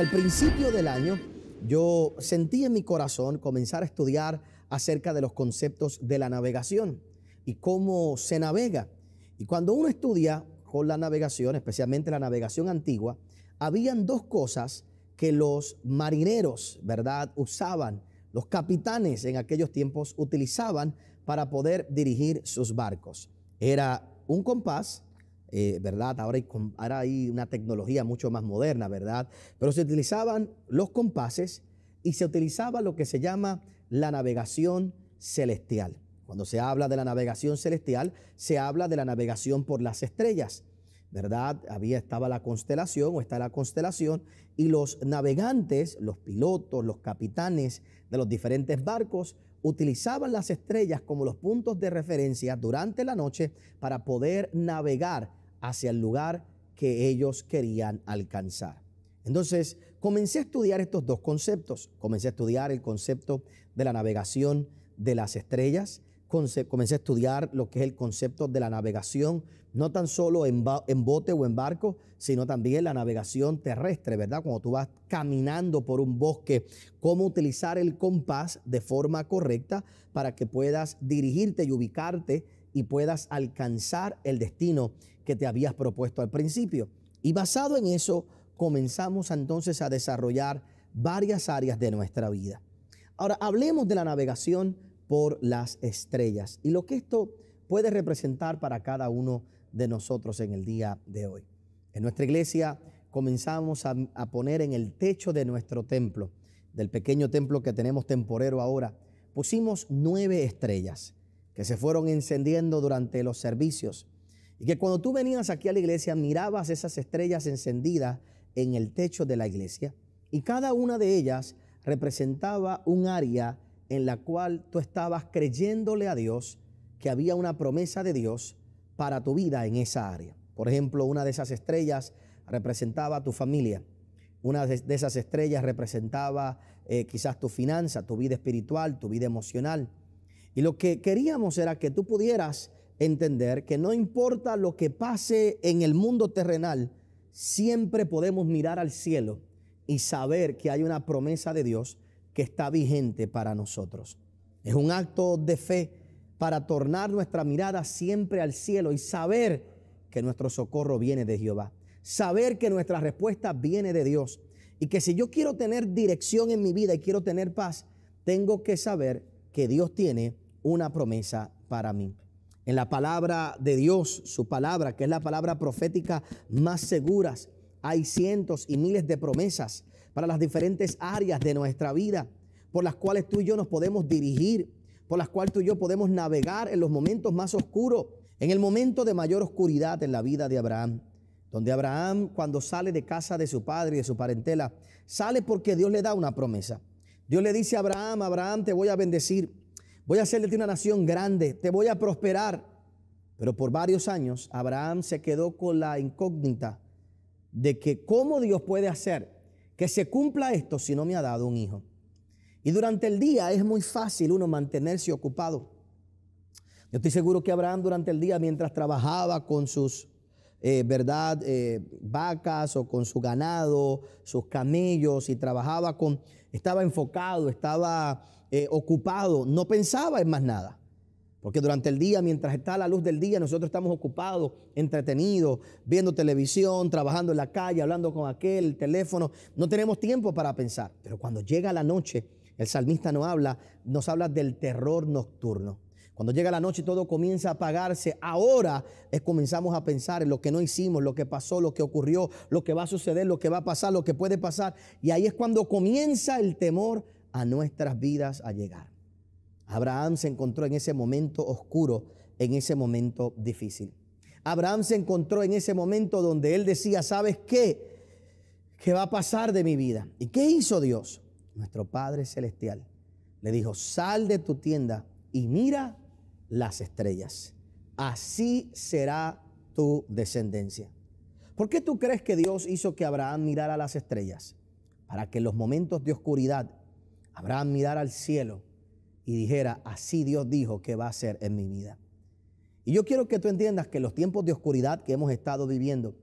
Al principio del año, yo sentí en mi corazón comenzar a estudiar acerca de los conceptos de la navegación y cómo se navega. Y cuando uno estudia con la navegación, especialmente la navegación antigua, habían dos cosas que los marineros, ¿verdad?, usaban, los capitanes en aquellos tiempos utilizaban para poder dirigir sus barcos. Era un compás eh, ¿verdad? Ahora hay, ahora hay una tecnología mucho más moderna, ¿verdad? Pero se utilizaban los compases y se utilizaba lo que se llama la navegación celestial. Cuando se habla de la navegación celestial, se habla de la navegación por las estrellas, ¿verdad? Había estaba la constelación o está la constelación y los navegantes, los pilotos, los capitanes de los diferentes barcos utilizaban las estrellas como los puntos de referencia durante la noche para poder navegar hacia el lugar que ellos querían alcanzar. Entonces, comencé a estudiar estos dos conceptos. Comencé a estudiar el concepto de la navegación de las estrellas. Comencé a estudiar lo que es el concepto de la navegación, no tan solo en, bote o en barco, sino también la navegación terrestre, ¿verdad? Cuando tú vas caminando por un bosque, cómo utilizar el compás de forma correcta para que puedas dirigirte y ubicarte y puedas alcanzar el destino te habías propuesto al principio. Y basado en eso, comenzamos entonces a desarrollar varias áreas de nuestra vida. Ahora, hablemos de la navegación por las estrellas y lo que esto puede representar para cada uno de nosotros en el día de hoy. En nuestra iglesia comenzamos a, a poner en el techo de nuestro templo, del pequeño templo que tenemos temporero ahora, pusimos nueve estrellas que se fueron encendiendo durante los servicios y que cuando tú venías aquí a la iglesia mirabas esas estrellas encendidas en el techo de la iglesia y cada una de ellas representaba un área en la cual tú estabas creyéndole a Dios que había una promesa de Dios para tu vida en esa área. Por ejemplo, una de esas estrellas representaba tu familia, una de esas estrellas representaba eh, quizás tu finanza, tu vida espiritual, tu vida emocional. Y lo que queríamos era que tú pudieras entender que no importa lo que pase en el mundo terrenal, siempre podemos mirar al cielo y saber que hay una promesa de Dios que está vigente para nosotros. Es un acto de fe para tornar nuestra mirada siempre al cielo y saber que nuestro socorro viene de Jehová, saber que nuestra respuesta viene de Dios y que si yo quiero tener dirección en mi vida y quiero tener paz, tengo que saber que Dios tiene una promesa para mí en la palabra de Dios, su palabra, que es la palabra profética más segura, hay cientos y miles de promesas para las diferentes áreas de nuestra vida, por las cuales tú y yo nos podemos dirigir, por las cuales tú y yo podemos navegar en los momentos más oscuros, en el momento de mayor oscuridad en la vida de Abraham, donde Abraham cuando sale de casa de su padre y de su parentela, sale porque Dios le da una promesa. Dios le dice a Abraham, Abraham te voy a bendecir, Voy a hacer de ti una nación grande, te voy a prosperar. Pero por varios años Abraham se quedó con la incógnita de que cómo Dios puede hacer que se cumpla esto si no me ha dado un hijo. Y durante el día es muy fácil uno mantenerse ocupado. Yo estoy seguro que Abraham durante el día, mientras trabajaba con sus eh, ¿verdad? Eh, vacas o con su ganado, sus camellos y trabajaba con, estaba enfocado, estaba eh, ocupado, no pensaba en más nada. Porque durante el día, mientras está la luz del día, nosotros estamos ocupados, entretenidos, viendo televisión, trabajando en la calle, hablando con aquel, teléfono. No tenemos tiempo para pensar. Pero cuando llega la noche, el salmista no habla, nos habla del terror nocturno. Cuando llega la noche y todo comienza a apagarse, ahora es, comenzamos a pensar en lo que no hicimos, lo que pasó, lo que ocurrió, lo que va a suceder, lo que va a pasar, lo que puede pasar. Y ahí es cuando comienza el temor a nuestras vidas a llegar. Abraham se encontró en ese momento oscuro, en ese momento difícil. Abraham se encontró en ese momento donde él decía, ¿sabes qué? ¿Qué va a pasar de mi vida? ¿Y qué hizo Dios? Nuestro Padre Celestial le dijo, sal de tu tienda y mira las estrellas. Así será tu descendencia. ¿Por qué tú crees que Dios hizo que Abraham mirara a las estrellas? Para que en los momentos de oscuridad Abraham mirara al cielo y dijera, así Dios dijo que va a ser en mi vida. Y yo quiero que tú entiendas que los tiempos de oscuridad que hemos estado viviendo,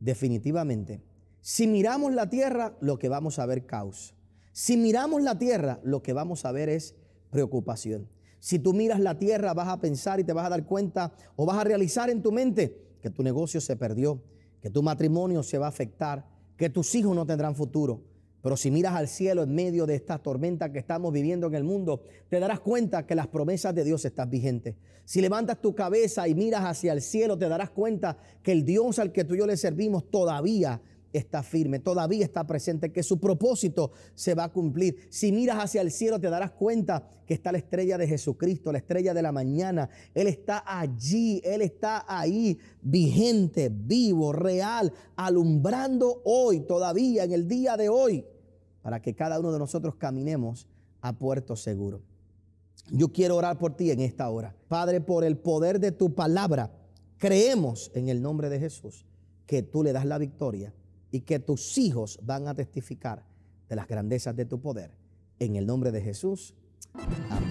definitivamente, si miramos la tierra, lo que vamos a ver caos. Si miramos la tierra, lo que vamos a ver es preocupación. Si tú miras la tierra, vas a pensar y te vas a dar cuenta o vas a realizar en tu mente que tu negocio se perdió, que tu matrimonio se va a afectar, que tus hijos no tendrán futuro. Pero si miras al cielo en medio de esta tormenta que estamos viviendo en el mundo, te darás cuenta que las promesas de Dios están vigentes. Si levantas tu cabeza y miras hacia el cielo, te darás cuenta que el Dios al que tú y yo le servimos todavía está firme, todavía está presente, que su propósito se va a cumplir. Si miras hacia el cielo te darás cuenta que está la estrella de Jesucristo, la estrella de la mañana. Él está allí, Él está ahí, vigente, vivo, real, alumbrando hoy, todavía, en el día de hoy, para que cada uno de nosotros caminemos a puerto seguro. Yo quiero orar por ti en esta hora. Padre, por el poder de tu palabra, creemos en el nombre de Jesús que tú le das la victoria y que tus hijos van a testificar de las grandezas de tu poder. En el nombre de Jesús. Amén.